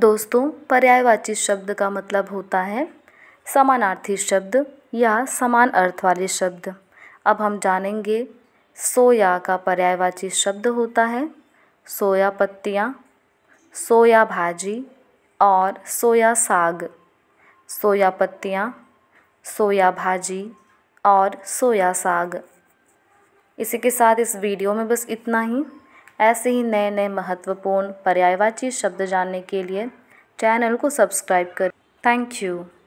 दोस्तों पर्यायवाची शब्द का मतलब होता है समानार्थी शब्द या समान अर्थ वाले शब्द अब हम जानेंगे सोया का पर्यायवाची शब्द होता है सोया पत्तियाँ सोया भाजी और सोया साग सोया पत्तियाँ सोया भाजी और सोया साग इसी के साथ इस वीडियो में बस इतना ही ऐसे ही नए नए महत्वपूर्ण पर्यायवाची शब्द जानने के लिए चैनल को सब्सक्राइब करें थैंक यू